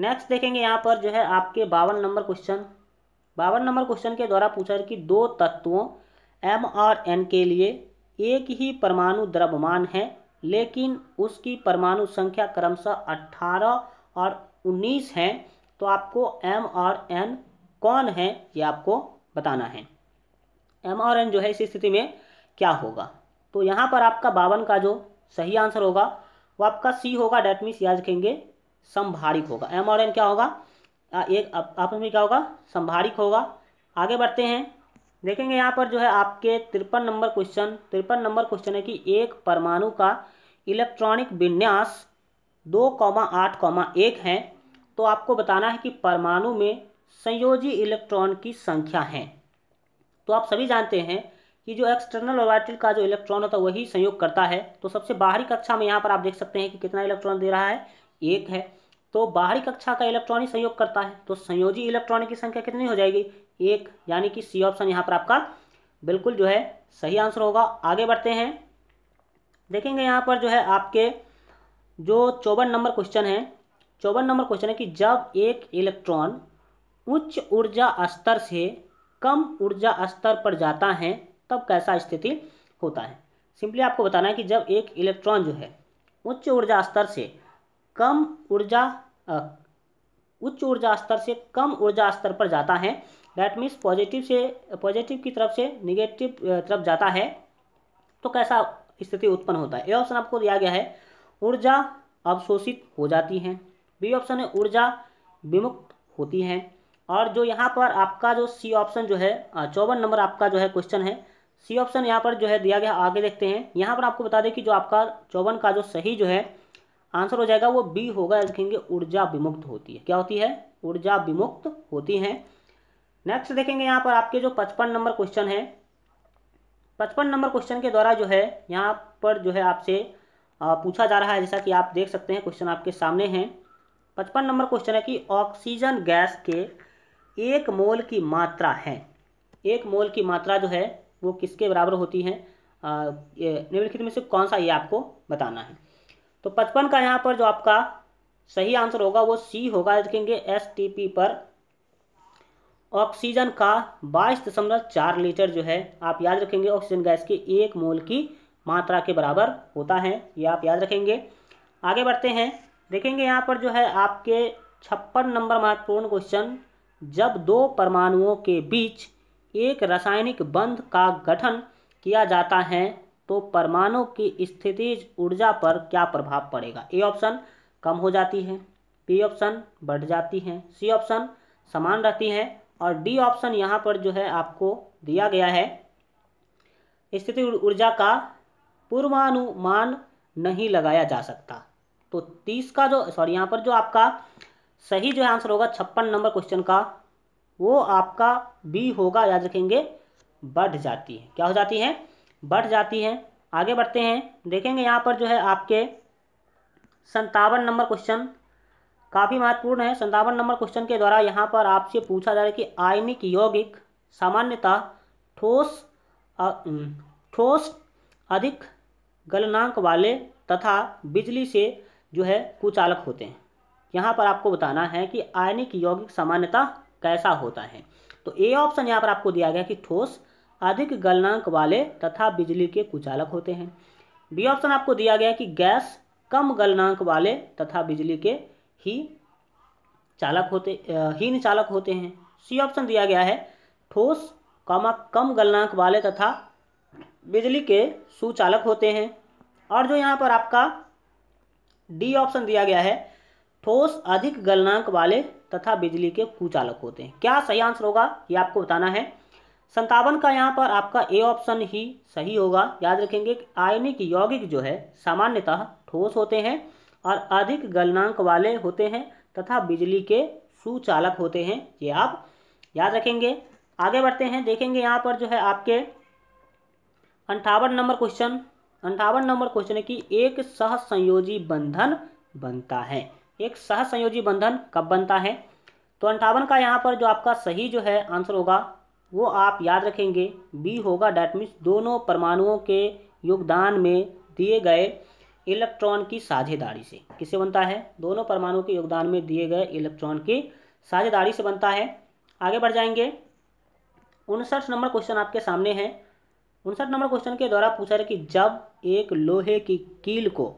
नेक्स्ट देखेंगे यहाँ पर जो है आपके बावन नंबर क्वेश्चन बावन नंबर क्वेश्चन के द्वारा पूछा है कि दो तत्वों एम और एन के लिए एक ही परमाणु द्रव्यमान है लेकिन उसकी परमाणु संख्या क्रमशः अट्ठारह और उन्नीस है तो आपको एम और एन कौन है ये आपको बताना है एम और एन जो है इस स्थिति में क्या होगा तो यहाँ पर आपका बावन का जो सही आंसर होगा वो आपका सी होगा डेट मीन्स याद रखेंगे संभारिक होगा एम और एन क्या होगा एक आप में क्या होगा संभारिक होगा आगे बढ़ते हैं देखेंगे यहाँ पर जो है आपके तिरपन नंबर क्वेश्चन तिरपन नंबर क्वेश्चन है कि एक परमाणु का इलेक्ट्रॉनिक विन्यास दो कौमा आठ कौमा एक है तो आपको बताना है कि परमाणु में संयोजी इलेक्ट्रॉन की संख्या है तो आप सभी जानते हैं कि जो एक्सटर्नल ऑर्बिटल का जो इलेक्ट्रॉन होता है वही संयोग करता है तो सबसे बाहरी कक्षा में यहाँ पर आप देख सकते हैं कि कितना इलेक्ट्रॉन दे रहा है एक है तो बाहरी कक्षा का इलेक्ट्रॉनिक संयोग करता है तो संयोजी इलेक्ट्रॉनिक की संख्या कितनी हो जाएगी एक यानी कि सी ऑप्शन यहाँ पर आपका बिल्कुल जो है सही आंसर होगा आगे बढ़ते हैं देखेंगे यहाँ पर जो है आपके जो चौवन नंबर क्वेश्चन है चौवन नंबर क्वेश्चन है कि जब एक इलेक्ट्रॉन उच्च ऊर्जा स्तर से कम ऊर्जा स्तर पर जाता है तब कैसा स्थिति होता है सिंपली आपको बताना है कि जब एक इलेक्ट्रॉन जो है उच्च ऊर्जा स्तर से कम ऊर्जा उच्च ऊर्जा स्तर से कम ऊर्जा स्तर पर जाता है दैट मीन्स पॉजिटिव से पॉजिटिव की तरफ से निगेटिव तरफ जाता है तो कैसा स्थिति उत्पन्न होता है ए ऑप्शन आपको दिया गया है ऊर्जा अवशोषित हो जाती है बी ऑप्शन है ऊर्जा विमुक्त होती है और जो यहाँ पर आपका जो सी ऑप्शन जो है चौवन नंबर आपका जो है क्वेश्चन है सी ऑप्शन यहाँ पर जो है दिया गया आगे देखते हैं यहाँ पर आपको बता दें कि जो आपका चौवन का जो सही जो है आंसर हो जाएगा वो बी होगा लिखेंगे ऊर्जा विमुक्त होती है क्या होती है ऊर्जा विमुक्त होती है नेक्स्ट देखेंगे यहाँ पर आपके जो पचपन नंबर क्वेश्चन है पचपन नंबर क्वेश्चन के द्वारा जो है यहाँ पर जो है आपसे पूछा जा रहा है जैसा कि आप देख सकते हैं क्वेश्चन आपके सामने हैं पचपन नंबर क्वेश्चन है कि ऑक्सीजन गैस के एक मोल की मात्रा है एक मोल की मात्रा जो है वो किसके बराबर होती है निम्नलिखित में से कौन सा ये आपको बताना है तो पचपन का यहाँ पर जो आपका सही आंसर होगा वो सी होगा देखेंगे एस टी पी पर ऑक्सीजन का बाईस दशमलव चार लीटर जो है आप याद रखेंगे ऑक्सीजन गैस के एक मोल की मात्रा के बराबर होता है ये आप याद रखेंगे आगे बढ़ते हैं देखेंगे यहाँ पर जो है आपके छप्पन नंबर महत्वपूर्ण क्वेश्चन जब दो परमाणुओं के बीच एक रासायनिक बंध का गठन किया जाता है तो परमाणु की स्थिति ऊर्जा पर क्या प्रभाव पड़ेगा ए ऑप्शन कम हो जाती है बी ऑप्शन बढ़ जाती है सी ऑप्शन समान रहती है और डी ऑप्शन यहाँ पर जो है आपको दिया गया है स्थिति ऊर्जा का पूर्वानुमान नहीं लगाया जा सकता तो तीस का जो सॉरी यहाँ पर जो आपका सही जो आंसर होगा छप्पन नंबर क्वेश्चन का वो आपका बी होगा याद रखेंगे बढ़ जाती है क्या हो जाती है बढ़ जाती है आगे बढ़ते हैं देखेंगे यहाँ पर जो है आपके संतावन नंबर क्वेश्चन काफ़ी महत्वपूर्ण है संतावन नंबर क्वेश्चन के द्वारा यहाँ पर आपसे पूछा जा रहा है कि आयनिक यौगिक सामान्यतः ठोस ठोस अधिक गलनांक वाले तथा बिजली से जो है कुचालक होते हैं यहाँ पर आपको बताना है कि आयनिक यौगिक सामान्यता कैसा होता है तो ए ऑप्शन यहाँ पर आपको दिया गया कि ठोस अधिक गलनांक वाले तथा बिजली के कुचालक होते हैं बी ऑप्शन आपको दिया गया कि गैस कम गलनांक वाले तथा बिजली के ही चालक होते हीन चालक होते हैं सी ऑप्शन दिया गया है ठोस कमा कम गलनांक वाले तथा बिजली के सुचालक होते हैं और जो यहाँ पर आपका डी ऑप्शन दिया गया है ठोस अधिक गलनांक वाले तथा बिजली के कुचालक होते हैं क्या सही आंसर होगा ये आपको बताना है संतावन का यहाँ पर आपका ए ऑप्शन ही सही होगा याद रखेंगे आयनिक यौगिक जो है सामान्यतः ठोस होते हैं और अधिक गलनांक वाले होते हैं तथा बिजली के सुचालक होते हैं ये आप याद रखेंगे आगे बढ़ते हैं देखेंगे यहाँ पर जो है आपके अंठावन नंबर क्वेश्चन अंठावन नंबर क्वेश्चन है कि एक सहसंयोजी बंधन बनता है एक सहसंयोजी बंधन कब बनता है तो अंठावन का यहाँ पर जो आपका सही जो है आंसर होगा वो आप याद रखेंगे बी होगा डैट मीन्स दोनों परमाणुओं के योगदान में दिए गए इलेक्ट्रॉन की साझेदारी से किसे बनता है दोनों परमाणुओं के योगदान में दिए गए इलेक्ट्रॉन की साझेदारी से बनता है आगे बढ़ जाएंगे उनसठ नंबर क्वेश्चन आपके सामने है उनसठ नंबर क्वेश्चन के द्वारा पूछा है कि जब एक लोहे की कील को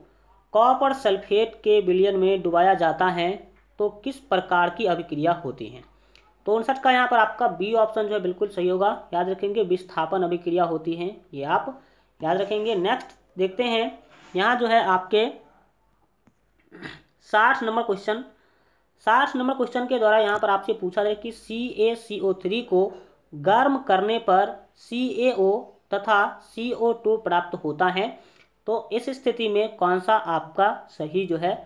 कॉपर सल्फेट के बिलियन में डुबाया जाता है तो किस प्रकार की अभिक्रिया होती है तो उनसठ का यहाँ पर आपका बी ऑप्शन जो है बिल्कुल सही होगा याद रखेंगे विस्थापन अभिक्रिया होती है ये आप याद रखेंगे नेक्स्ट देखते हैं यहाँ जो है आपके साठ नंबर क्वेश्चन साठ नंबर क्वेश्चन के द्वारा यहाँ पर आपसे पूछा जाए कि सी ए सी ओ थ्री को गर्म करने पर सी ए ओ तथा सी ओ टू प्राप्त होता है तो इस स्थिति में कौन सा आपका सही जो है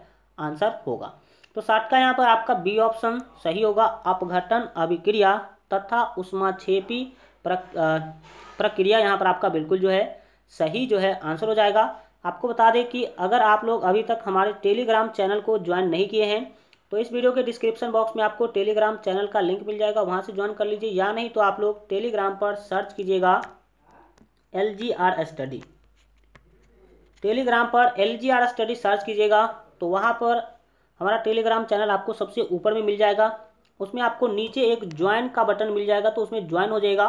आंसर होगा तो साठ का यहाँ पर आपका बी ऑप्शन सही होगा अपघटन अभिक्रिया तथा उष्माक्षेपी प्रक्रिया यहाँ पर आपका बिल्कुल जो है सही जो है आंसर हो जाएगा आपको बता दें कि अगर आप लोग अभी तक हमारे टेलीग्राम चैनल को ज्वाइन नहीं किए हैं तो इस वीडियो के डिस्क्रिप्शन बॉक्स में आपको टेलीग्राम चैनल का लिंक मिल जाएगा वहाँ से ज्वाइन कर लीजिए या नहीं तो आप लोग टेलीग्राम पर सर्च कीजिएगा L G R study Telegram पर L G R study search कीजिएगा तो वहाँ पर हमारा टेलीग्राम चैनल आपको सबसे ऊपर में मिल जाएगा उसमें आपको नीचे एक ज्वाइन का बटन मिल जाएगा तो उसमें ज्वाइन हो जाएगा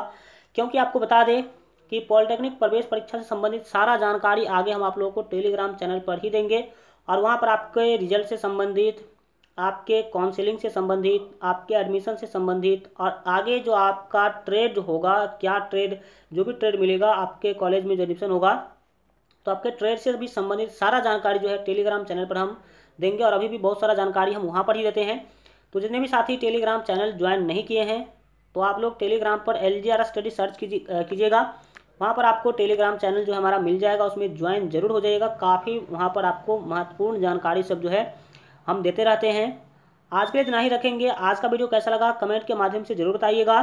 क्योंकि आपको बता दें कि पॉलिटेक्निक प्रवेश परीक्षा से संबंधित सारा जानकारी आगे हम आप लोगों को टेलीग्राम चैनल पर ही देंगे और वहाँ पर आपके रिजल्ट से संबंधित आपके काउंसिलिंग से संबंधित आपके एडमिशन से संबंधित और आगे जो आपका ट्रेड होगा क्या ट्रेड जो भी ट्रेड मिलेगा आपके कॉलेज में जो एडमिशन होगा तो आपके ट्रेड से भी संबंधित सारा जानकारी जो है टेलीग्राम चैनल पर हम देंगे और अभी भी बहुत सारा जानकारी हम वहाँ पर ही देते हैं तो जितने भी साथी टेलीग्राम चैनल ज्वाइन नहीं किए हैं तो आप लोग टेलीग्राम पर L G R study search कीजिएगा वहाँ पर आपको टेलीग्राम चैनल जो हमारा मिल जाएगा उसमें ज्वाइन जरूर हो जाएगा काफ़ी वहाँ पर आपको महत्वपूर्ण जानकारी सब जो है हम देते रहते हैं आज के लिए इतना ही रखेंगे आज का वीडियो कैसा लगा कमेंट के माध्यम से जरूर बताइएगा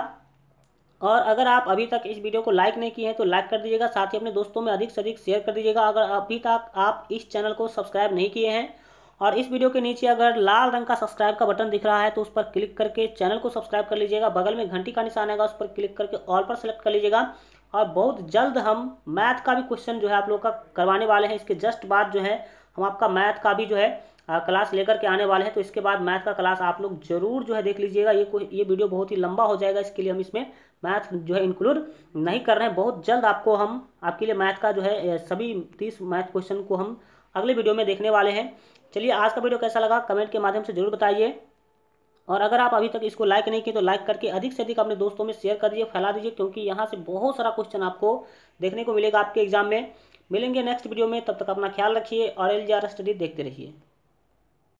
और अगर आप अभी तक इस वीडियो को लाइक नहीं किए हैं तो लाइक कर दीजिएगा साथ ही अपने दोस्तों में अधिक से अधिक शेयर कर दीजिएगा अगर अभी तक आप इस चैनल को सब्सक्राइब नहीं किए हैं और इस वीडियो के नीचे अगर लाल रंग का सब्सक्राइब का बटन दिख रहा है तो उस पर क्लिक करके चैनल को सब्सक्राइब कर लीजिएगा बगल में घंटी का निशान आएगा उस पर क्लिक करके ऑल पर सेलेक्ट कर लीजिएगा और बहुत जल्द हम मैथ का भी क्वेश्चन जो है आप लोग का करवाने वाले हैं इसके जस्ट बाद जो है हम आपका मैथ का भी जो है आ, क्लास लेकर के आने वाले हैं तो इसके बाद मैथ का क्लास आप लोग जरूर जो है देख लीजिएगा ये कोई ये वीडियो बहुत ही लंबा हो जाएगा इसके लिए हम इसमें मैथ जो है इंक्लूड नहीं कर रहे हैं बहुत जल्द आपको हम आपके लिए मैथ का जो है सभी तीस मैथ क्वेश्चन को हम अगले वीडियो में देखने वाले हैं चलिए आज का वीडियो कैसा लगा कमेंट के माध्यम से जरूर बताइए और अगर आप अभी तक इसको लाइक नहीं किए तो लाइक करके अधिक से अधिक अपने दोस्तों में शेयर कर दीजिए फैला दीजिए क्योंकि यहाँ से बहुत सारा क्वेश्चन आपको देखने को मिलेगा आपके एग्जाम में मिलेंगे नेक्स्ट वीडियो में तब तक अपना ख्याल रखिए और एल स्टडी देखते रहिए